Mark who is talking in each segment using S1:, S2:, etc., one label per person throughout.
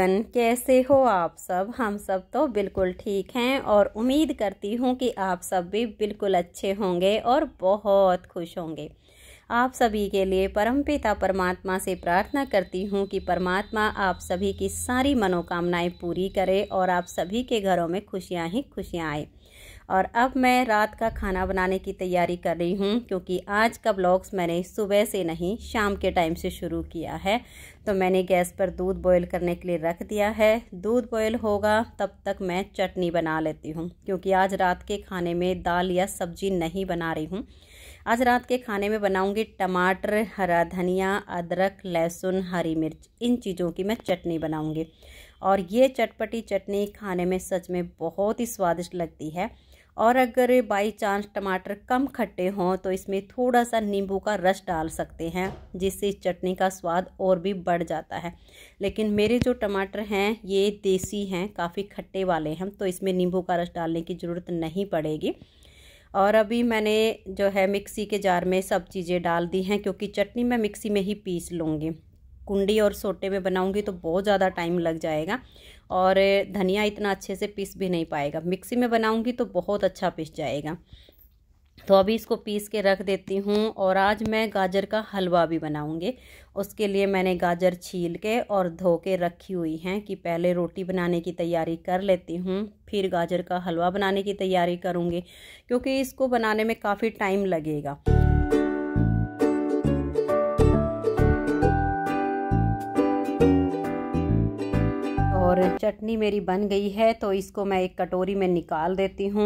S1: everyone कैसे हो आप सब हम सब तो बिल्कुल ठीक हैं और उम्मीद करती हूँ कि आप सब भी बिल्कुल अच्छे होंगे और बहुत खुश होंगे आप सभी के लिए परमपिता परमात्मा से प्रार्थना करती हूँ कि परमात्मा आप सभी की सारी मनोकामनाएं पूरी करे और आप सभी के घरों में खुशियाँ ही खुशियाँ आएँ और अब मैं रात का खाना बनाने की तैयारी कर रही हूँ क्योंकि आज का ब्लॉग्स मैंने सुबह से नहीं शाम के टाइम से शुरू किया है तो मैंने गैस पर दूध बॉयल करने के लिए रख दिया है दूध बॉयल होगा तब तक मैं चटनी बना लेती हूँ क्योंकि आज रात के खाने में दाल या सब्जी नहीं बना रही हूँ आज रात के खाने में बनाऊंगी टमाटर हरा धनिया अदरक लहसुन हरी मिर्च इन चीज़ों की मैं चटनी बनाऊंगी और ये चटपटी चटनी खाने में सच में बहुत ही स्वादिष्ट लगती है और अगर बाई चांस टमाटर कम खट्टे हों तो इसमें थोड़ा सा नींबू का रस डाल सकते हैं जिससे इस चटनी का स्वाद और भी बढ़ जाता है लेकिन मेरे जो टमाटर हैं ये देसी हैं काफ़ी खट्टे वाले हैं तो इसमें नींबू का रस डालने की ज़रूरत नहीं पड़ेगी और अभी मैंने जो है मिक्सी के जार में सब चीज़ें डाल दी हैं क्योंकि चटनी मैं मिक्सी में ही पीस लूँगी कुंडी और सोटे में बनाऊंगी तो बहुत ज़्यादा टाइम लग जाएगा और धनिया इतना अच्छे से पीस भी नहीं पाएगा मिक्सी में बनाऊंगी तो बहुत अच्छा पीस जाएगा तो अभी इसको पीस के रख देती हूँ और आज मैं गाजर का हलवा भी बनाऊँगी उसके लिए मैंने गाजर छील के और धो के रखी हुई हैं कि पहले रोटी बनाने की तैयारी कर लेती हूँ फिर गाजर का हलवा बनाने की तैयारी करूँगी क्योंकि इसको बनाने में काफ़ी टाइम लगेगा और चटनी मेरी बन गई है तो इसको मैं एक कटोरी में निकाल देती हूँ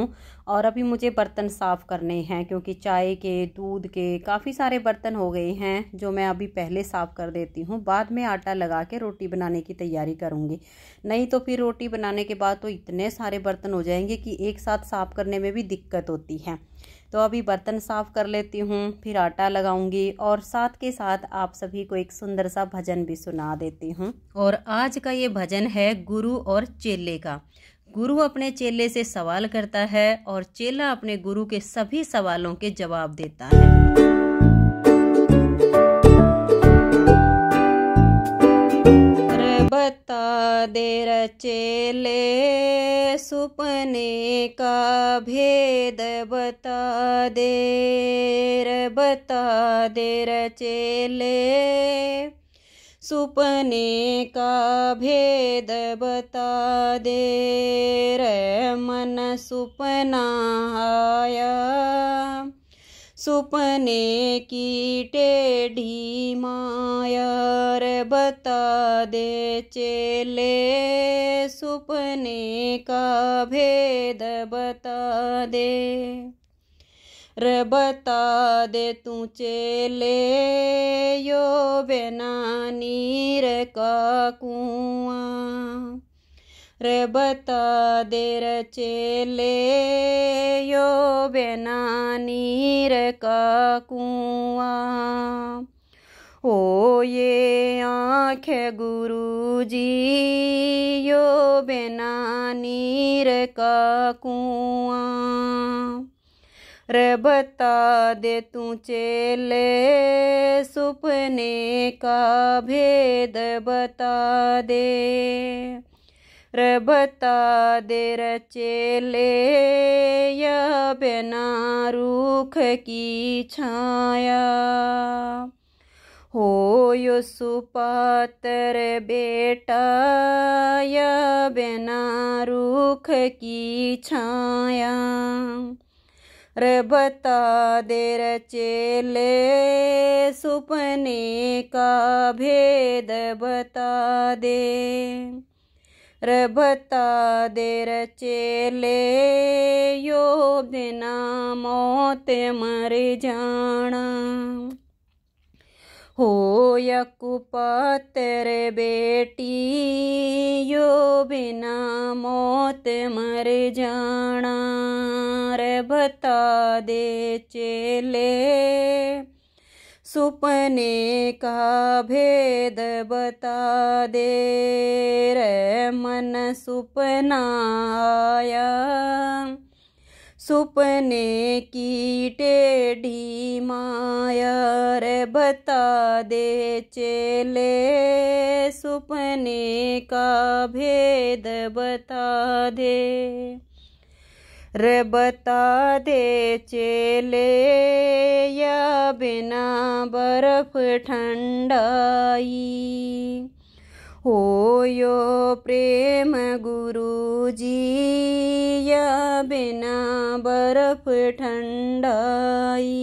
S1: और अभी मुझे बर्तन साफ़ करने हैं क्योंकि चाय के दूध के काफ़ी सारे बर्तन हो गए हैं जो मैं अभी पहले साफ़ कर देती हूँ बाद में आटा लगा के रोटी बनाने की तैयारी करूँगी नहीं तो फिर रोटी बनाने के बाद तो इतने सारे बर्तन हो जाएंगे कि एक साथ साफ़ करने में भी दिक्कत होती है तो अभी बर्तन साफ़ कर लेती हूँ फिर आटा लगाऊंगी और साथ के साथ आप सभी को एक सुंदर सा भजन भी सुना देती हूँ और आज का ये भजन है गुरु और चेले का गुरु अपने चेले से सवाल करता है और चेला अपने गुरु के सभी सवालों के जवाब देता है
S2: दे रचेले सुपने का भेद बता दे बता दे रचेले सुपने का भेद बता दे मन सुपना आया सुपने की टेढ़ी मायर बता दे चेले सुपने का भेद बता दे रे बता दे तू चेले यो नीर का कुआं रे बता देर चेले यो बेना नीर का कुआ ओ ये आँखें गुरु जी यो बेना रे का कुआ रे बता दे तू चेले सुपने का भेद बता दे रबता देर चेले यह बना रूख की छाया हो यो सुपातर बेटा या बिना रूख की छाया रबता बता देर चेले सुपने का भेद बता दे रभता देर चेले यो देना मौत मर जाना हो यकुपतर बेटी यो बिना मौत मर जाना बता दे चेले सुपने का भेद बता दे रे मन सुपनाया सुपने की टेढ़ी माया रे बता दे चेले सुपने का भेद बता दे रबता दे चेले या बिना बर्फ ठंडाई हो यो प्रेम गुरु जी या बिना बर्फ ठंडाई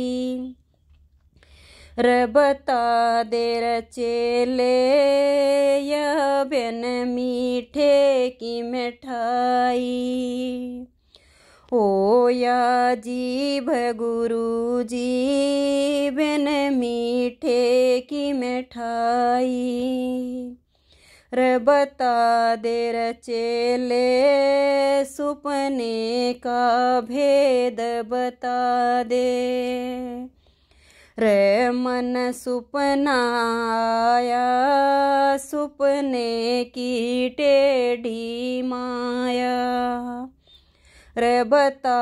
S2: रबता दे रचेले या बिन मीठे की मिठा या जीभ गुरु जी बिन मीठे की मिठाई रे बता दे रे चेले सुपने का भेद बता दे रे मन सुपना आया सुपने की टेढ़ी माया रे बता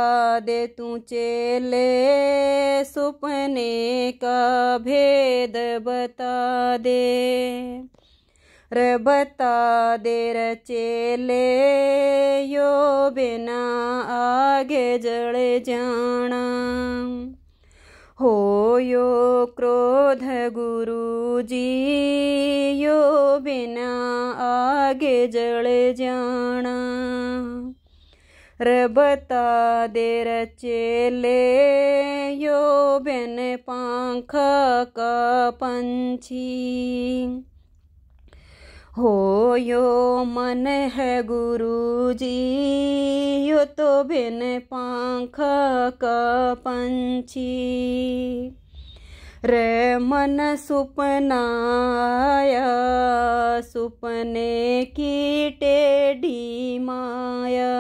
S2: दे तू चेले सुपने का भेद बता दे रे बता दे रे चेले यो बिना आगे जड़ जाना हो यो क्रोध गुरु जी यो बिना आगे जड़ जाना रबता दे रचेले यो बिन पाख का पंछी हो यो मन है गुरु जी यो तो बिन पंख का पंछी रे मन सुपनाया सुपने की टेढ़ी माया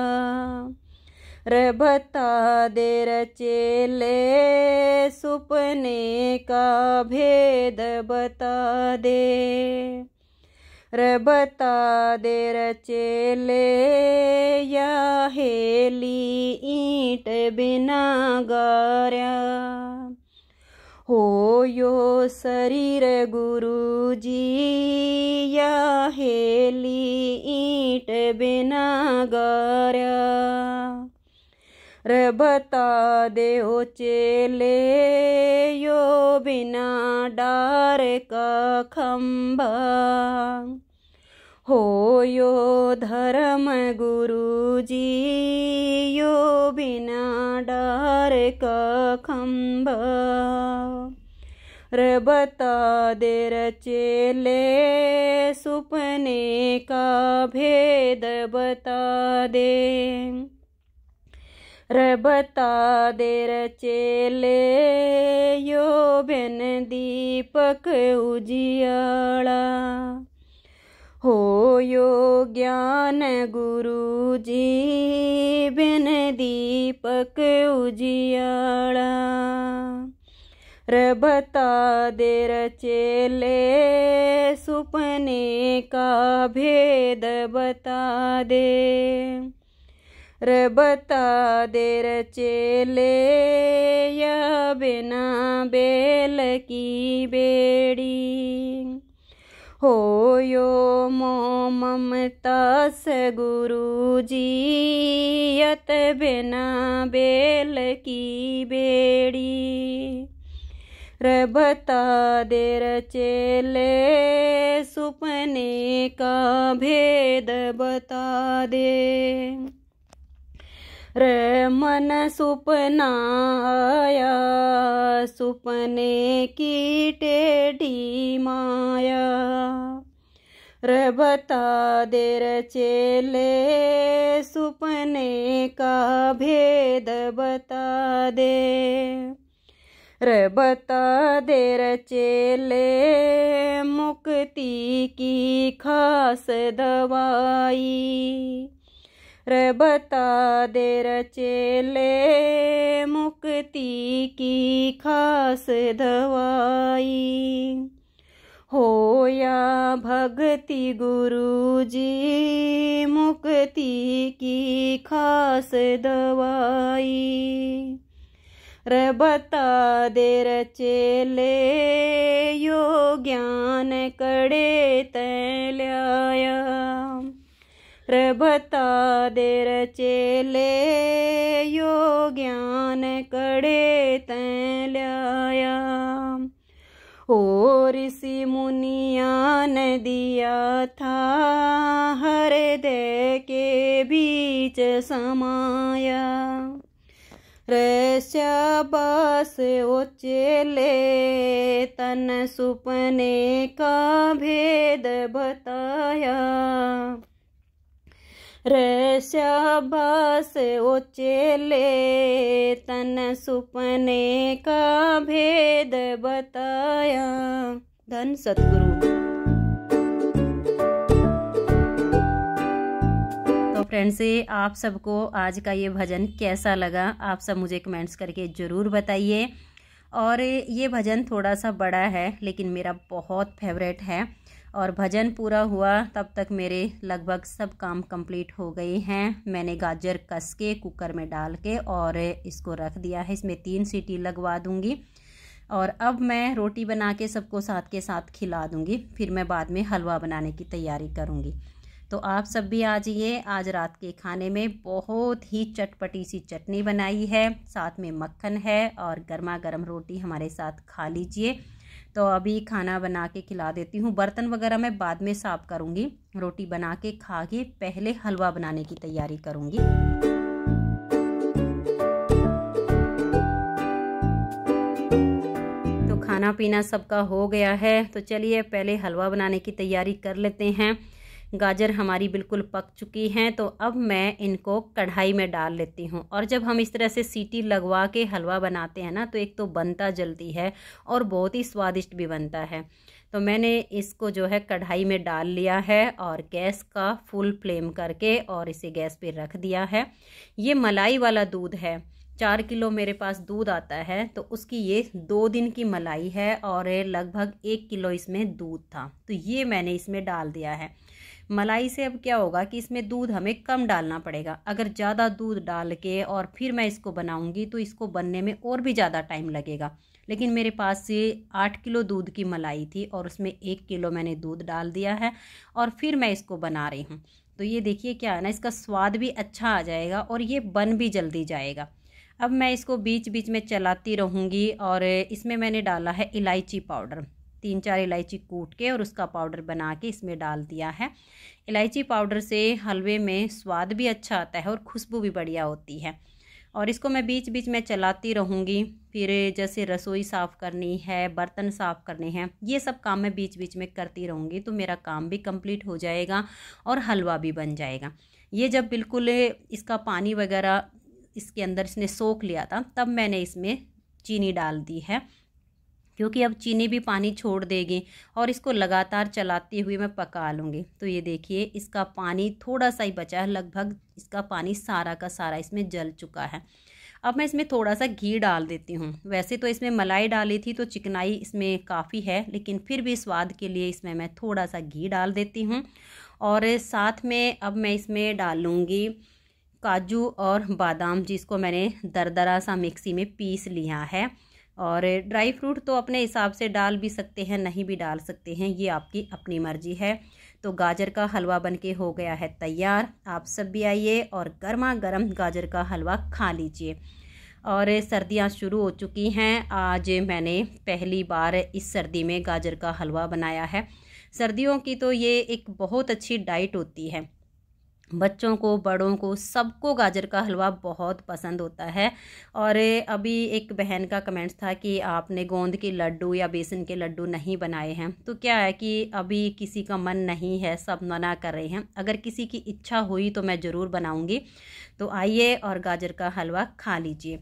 S2: रे बता दे रचेले सुपने का भेद बता दे रे बता दे रचेले या हेली ईंट बिना गारा हो यो शरीर गुरु जी या हेली ईट बिना गार्या बता देओ चेले यो बिना डार का खम्बा हो यो धर्म गुरु जी यो बिना डार का खम्बा रे बता दे रचेले सुपने का भेद बता दे रे बता दे रचेले यो बिन दीपक उजियाला हो यो ज्ञान गुरु जी बिन दीपक उजियाला रबता देर दे सुपने का भेद बता दे रबता देर दे या बिना बेल की बेड़ी हो यो मो ममता स गुरु जी यत बिना बेल की बेड़ी रे बता दे सुपने का भेद बता दे रे मन सुपना आया सुपने की टेढ़ी माया रे बता दे चेले सुपने का भेद बता दे रे बता दे चेले मुक्ति की खास दवाई रबता देर दे चेले मुक्ति की खास दवाई हो या भक्ति गुरु जी मुक्ति की खास दवाई रे बता दे रचे चेले यो ज्ञान कड़े तैं लिया रे बता दे रे चेले यो ज्ञान कड़े तैं ओ और ऋषि मुनिया ने दिया था हर दे के बीच समाया बस उचेले तन सुपने का भेद बताया बस उचेले तन सुपने का भेद बताया धन सतगुरु फ्रेंड्स
S1: आप सबको आज का ये भजन कैसा लगा आप सब मुझे कमेंट्स करके ज़रूर बताइए और ये भजन थोड़ा सा बड़ा है लेकिन मेरा बहुत फेवरेट है और भजन पूरा हुआ तब तक मेरे लगभग सब काम कंप्लीट हो गए हैं मैंने गाजर कस के कुकर में डाल के और इसको रख दिया है इसमें तीन सीटी लगवा दूँगी और अब मैं रोटी बना के सबको साथ के साथ खिला दूँगी फिर मैं बाद में हलवा बनाने की तैयारी करूँगी तो आप सब भी आ जाइए आज रात के खाने में बहुत ही चटपटी सी चटनी बनाई है साथ में मक्खन है और गर्मा गर्म रोटी हमारे साथ खा लीजिए तो अभी खाना बना के खिला देती हूँ बर्तन वगैरह मैं बाद में साफ करूँगी रोटी बना के खा के पहले हलवा बनाने की तैयारी करूँगी तो खाना पीना सबका हो गया है तो चलिए पहले हलवा बनाने की तैयारी कर लेते हैं गाजर हमारी बिल्कुल पक चुकी हैं तो अब मैं इनको कढ़ाई में डाल लेती हूँ और जब हम इस तरह से सीटी लगवा के हलवा बनाते हैं ना तो एक तो बनता जल्दी है और बहुत ही स्वादिष्ट भी बनता है तो मैंने इसको जो है कढ़ाई में डाल लिया है और गैस का फुल फ्लेम करके और इसे गैस पर रख दिया है ये मलाई वाला दूध है चार किलो मेरे पास दूध आता है तो उसकी ये दो दिन की मलाई है और लगभग एक किलो इसमें दूध था तो ये मैंने इसमें डाल दिया है मलाई से अब क्या होगा कि इसमें दूध हमें कम डालना पड़ेगा अगर ज़्यादा दूध डाल के और फिर मैं इसको बनाऊँगी तो इसको बनने में और भी ज़्यादा टाइम लगेगा लेकिन मेरे पास से आठ किलो दूध की मलाई थी और उसमें एक किलो मैंने दूध डाल दिया है और फिर मैं इसको बना रही हूँ तो ये देखिए क्या है ना इसका स्वाद भी अच्छा आ जाएगा और ये बन भी जल्दी जाएगा अब मैं इसको बीच बीच में चलाती रहूँगी और इसमें मैंने डाला है इलायची पाउडर तीन चार इलायची कूट के और उसका पाउडर बना के इसमें डाल दिया है इलायची पाउडर से हलवे में स्वाद भी अच्छा आता है और खुशबू भी बढ़िया होती है और इसको मैं बीच बीच में चलाती रहूँगी फिर जैसे रसोई साफ़ करनी है बर्तन साफ़ करने हैं ये सब काम मैं बीच बीच में करती रहूँगी तो मेरा काम भी कंप्लीट हो जाएगा और हलवा भी बन जाएगा ये जब बिल्कुल इसका पानी वगैरह इसके अंदर इसने सोख लिया था तब मैंने इसमें चीनी डाल दी है क्योंकि अब चीनी भी पानी छोड़ देगी और इसको लगातार चलाते हुए मैं पका लूँगी तो ये देखिए इसका पानी थोड़ा सा ही बचा है लगभग इसका पानी सारा का सारा इसमें जल चुका है अब मैं इसमें थोड़ा सा घी डाल देती हूँ वैसे तो इसमें मलाई डाली थी तो चिकनाई इसमें काफ़ी है लेकिन फिर भी स्वाद के लिए इसमें मैं थोड़ा सा घी डाल देती हूँ और साथ में अब मैं इसमें डालूँगी काजू और बादाम जिसको मैंने दरदरा सा मिक्सी में पीस लिया है और ड्राई फ्रूट तो अपने हिसाब से डाल भी सकते हैं नहीं भी डाल सकते हैं ये आपकी अपनी मर्ज़ी है तो गाजर का हलवा बनके हो गया है तैयार आप सब भी आइए और गर्मा गर्म गाजर का हलवा खा लीजिए और सर्दियां शुरू हो चुकी हैं आज मैंने पहली बार इस सर्दी में गाजर का हलवा बनाया है सर्दियों की तो ये एक बहुत अच्छी डाइट होती है बच्चों को बड़ों को सबको गाजर का हलवा बहुत पसंद होता है और अभी एक बहन का कमेंट्स था कि आपने गोंद के लड्डू या बेसन के लड्डू नहीं बनाए हैं तो क्या है कि अभी किसी का मन नहीं है सब मना कर रहे हैं अगर किसी की इच्छा हुई तो मैं ज़रूर बनाऊँगी तो आइए और गाजर का हलवा खा लीजिए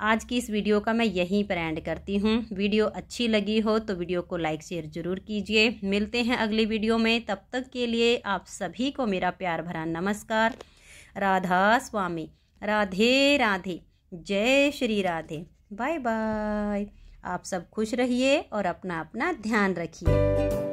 S1: आज की इस वीडियो का मैं यहीं पर एंड करती हूँ वीडियो अच्छी लगी हो तो वीडियो को लाइक शेयर ज़रूर कीजिए मिलते हैं अगली वीडियो में तब तक के लिए आप सभी को मेरा प्यार भरा नमस्कार राधा स्वामी राधे राधे जय श्री राधे बाय बाय आप सब खुश रहिए और अपना अपना ध्यान रखिए